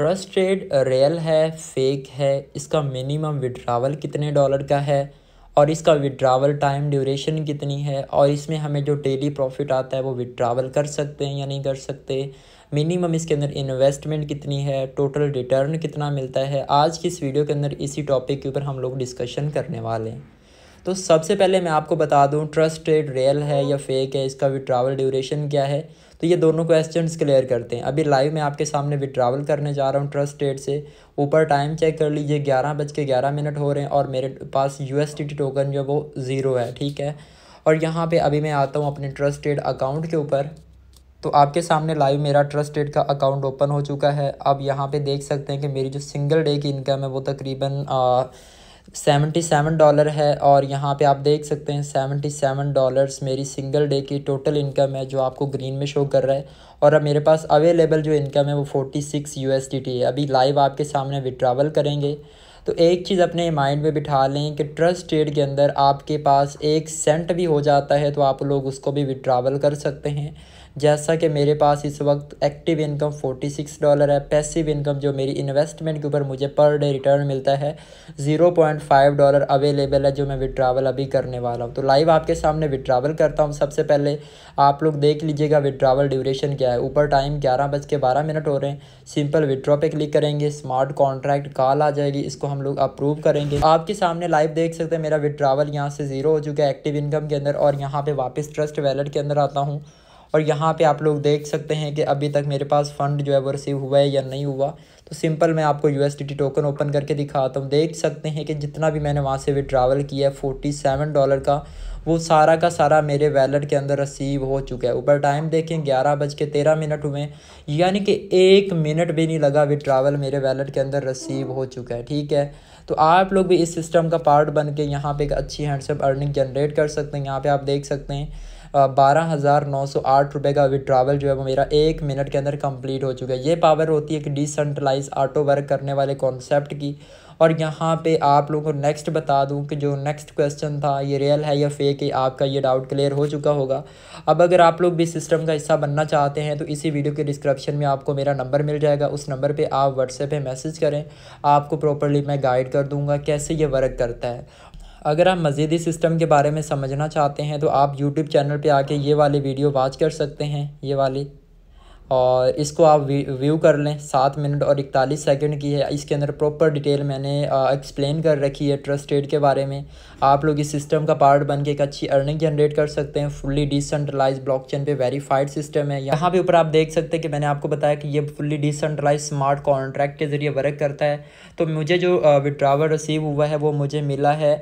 trust trade real है fake है इसका मिनिमम विड्रावल कितने डॉलर का है और इसका विड्रावल टाइम ड्यूरेशन कितनी है और इसमें हमें जो डेली प्रॉफिट आता है वो विड्रावल कर सकते हैं या नहीं कर सकते मिनिमम इसके अंदर इन्वेस्टमेंट कितनी है टोटल रिटर्न कितना मिलता है आज की इस वीडियो के अंदर इसी टॉपिक के ऊपर हम लोग डिस्कशन करने वाले हैं तो सबसे पहले मैं आपको बता दूँ ट्रस्टेड रियल है या फेक है इसका विड्रावल ड्यूरेशन क्या है तो ये दोनों क्वेश्चन क्लियर करते हैं अभी लाइव मैं आपके सामने विड्रावल करने जा रहा हूँ ट्रस्ट डेट से ऊपर टाइम चेक कर लीजिए ग्यारह बज के ग्यारह मिनट हो रहे हैं और मेरे पास यू टोकन जो वो ज़ीरो है ठीक है और यहाँ पे अभी मैं आता हूँ अपने ट्रस्ट रेट अकाउंट के ऊपर तो आपके सामने लाइव मेरा ट्रस्ट रेट का अकाउंट ओपन हो चुका है अब यहाँ पर देख सकते हैं कि मेरी जो सिंगल डे की इनकम है वो तकरीबन सेवेंटी सेवन डॉलर है और यहाँ पे आप देख सकते हैं सेवेंटी सेवन डॉलर्स मेरी सिंगल डे की टोटल इनकम है जो आपको ग्रीन में शो कर रहा है और अब मेरे पास अवेलेबल जो इनकम है वो फोर्टी सिक्स यू है अभी लाइव आपके सामने विड्रावल करेंगे तो एक चीज़ अपने माइंड में बिठा लें कि ट्रस्ट ट्रेड के अंदर आपके पास एक सेंट भी हो जाता है तो आप लोग उसको भी विड्रावल कर सकते हैं जैसा कि मेरे पास इस वक्त active income forty six dollar है पैसिव इनकम जो मेरी इन्वेस्टमेंट के ऊपर मुझे पर डे रिटर्न मिलता है zero point five dollar available है जो मैं विड्रावल अभी करने वाला हूँ तो लाइव आपके सामने विड्रावल करता हूँ सबसे पहले आप लोग देख लीजिएगा विड्रावल ड्यूरेशन क्या है ऊपर टाइम ग्यारह बज के बारह मिनट हो रहे हैं सिंपल विड्रॉ पर क्लिक करेंगे स्मार्ट कॉन्ट्रैक्ट कॉल आ जाएगी इसको हम लोग अप्रूव करेंगे आपके सामने लाइव देख सकते हैं मेरा विद्रावल यहाँ से ज़ीरो हो चुका है एक्टिव इनकम के अंदर और यहाँ पे वापस ट्रस्ट वैलेट के अंदर आता हूँ और यहाँ पे आप लोग देख सकते हैं कि अभी तक मेरे पास फ़ंड जो है वो रिसीव हुआ है या नहीं हुआ तो सिंपल मैं आपको यू टोकन ओपन करके दिखाता हूँ देख सकते हैं कि जितना भी मैंने वहाँ से विड्रावल किया है फोर्टी सेवन डॉलर का वो सारा का सारा मेरे वैलेट के अंदर रिसीव हो चुका है ऊपर टाइम देखें ग्यारह बज के तेरह मिनट हुए यानी कि एक मिनट भी नहीं लगा विड्रावल मेरे वैलेट के अंदर रिसीव हो चुका है ठीक है तो आप लोग भी इस सिस्टम का पार्ट बन के यहाँ पर एक अच्छी हैंडसम अर्निंग जनरेट कर सकते हैं यहाँ पे आप देख सकते हैं बारह हज़ार नौ सौ आठ रुपये का विड्रावल जो है वो मेरा एक मिनट के अंदर कंप्लीट हो चुका है ये पावर होती है कि डिसेंट्रलाइज ऑटो वर्क करने वाले कॉन्सेप्ट की और यहाँ पे आप लोगों को नेक्स्ट बता दूँ कि जो नेक्स्ट क्वेश्चन था ये रियल है या फेक है आपका ये डाउट क्लियर हो चुका होगा अब अगर आप लोग भी सिस्टम का हिस्सा बनना चाहते हैं तो इसी वीडियो के डिस्क्रिप्शन में आपको मेरा नंबर मिल जाएगा उस नंबर पर आप व्हाट्सएप पर मैसेज करें आपको प्रॉपरली मैं गाइड कर दूँगा कैसे ये वर्क करता है अगर आप मज़ीदी सिस्टम के बारे में समझना चाहते हैं तो आप यूट्यूब चैनल पर आके ये वाली वीडियो वाच कर सकते हैं ये वाली और इसको आप व्यू कर लें सात मिनट और इकतालीस सेकंड की है इसके अंदर प्रॉपर डिटेल मैंने एक्सप्लेन कर रखी है ट्रस्टेड के बारे में आप लोग इस सिस्टम का पार्ट बन के एक अच्छी अर्निंग जनरेट कर सकते हैं फुल्ली डिसेंट्रलाइज ब्लॉकचेन पे वेरीफाइड सिस्टम है यहाँ पे ऊपर आप देख सकते हैं कि मैंने आपको बताया कि ये फुल्ली डिसेंट्रलाइज स्मार्ट कॉन्ट्रैक्ट के ज़रिए वर्क करता है तो मुझे जो विड्रावर रिसीव हुआ है वो मुझे मिला है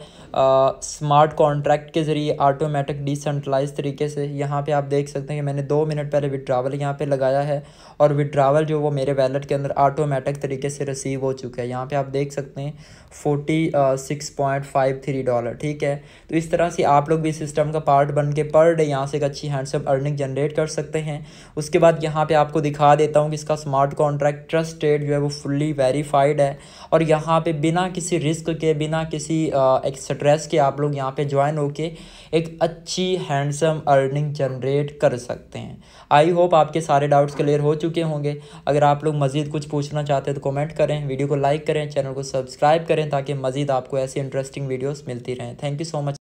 स्मार्ट कॉन्ट्रैक्ट के ज़रिए ऑटोमेटिक डिसेंट्रलाइज तरीके से यहाँ पर आप देख सकते हैं कि मैंने दो मिनट पहले विड्रावल यहाँ पर लगाया आया है और विड्रावल जो वो मेरे वैलेट के अंदर ऑटोमेटिक तरीके से रिसीव हो चुका है यहाँ पे आप देख सकते हैं forty six point five three dollar ठीक है तो इस तरह से आप लोग भी सिस्टम का पार्ट बन के पर डे यहाँ से एक अच्छी हैंडसम अर्निंग जनरेट कर सकते हैं उसके बाद यहाँ पर आपको दिखा देता हूँ कि इसका स्मार्ट कॉन्ट्रैक्ट ट्रस्टेड जो है वो फुल्ली वेरीफाइड है और यहाँ पर बिना किसी रिस्क के बिना किसी uh, एक स्ट्रेस के आप लोग यहाँ पर ज्वाइन होकर एक अच्छी हैंडसम अर्निंग जनरेट कर सकते हैं आई होप आपके सारे डाउट डाउट्स क्लियर हो चुके होंगे अगर आप लोग मज़ीद कुछ पूछना चाहते हैं तो कमेंट करें वीडियो को लाइक करें चैनल को सब्सक्राइब करें ताकि मज़ीद आपको ऐसी इंटरेस्टिंग वीडियोस मिलती रहें थैंक यू सो मच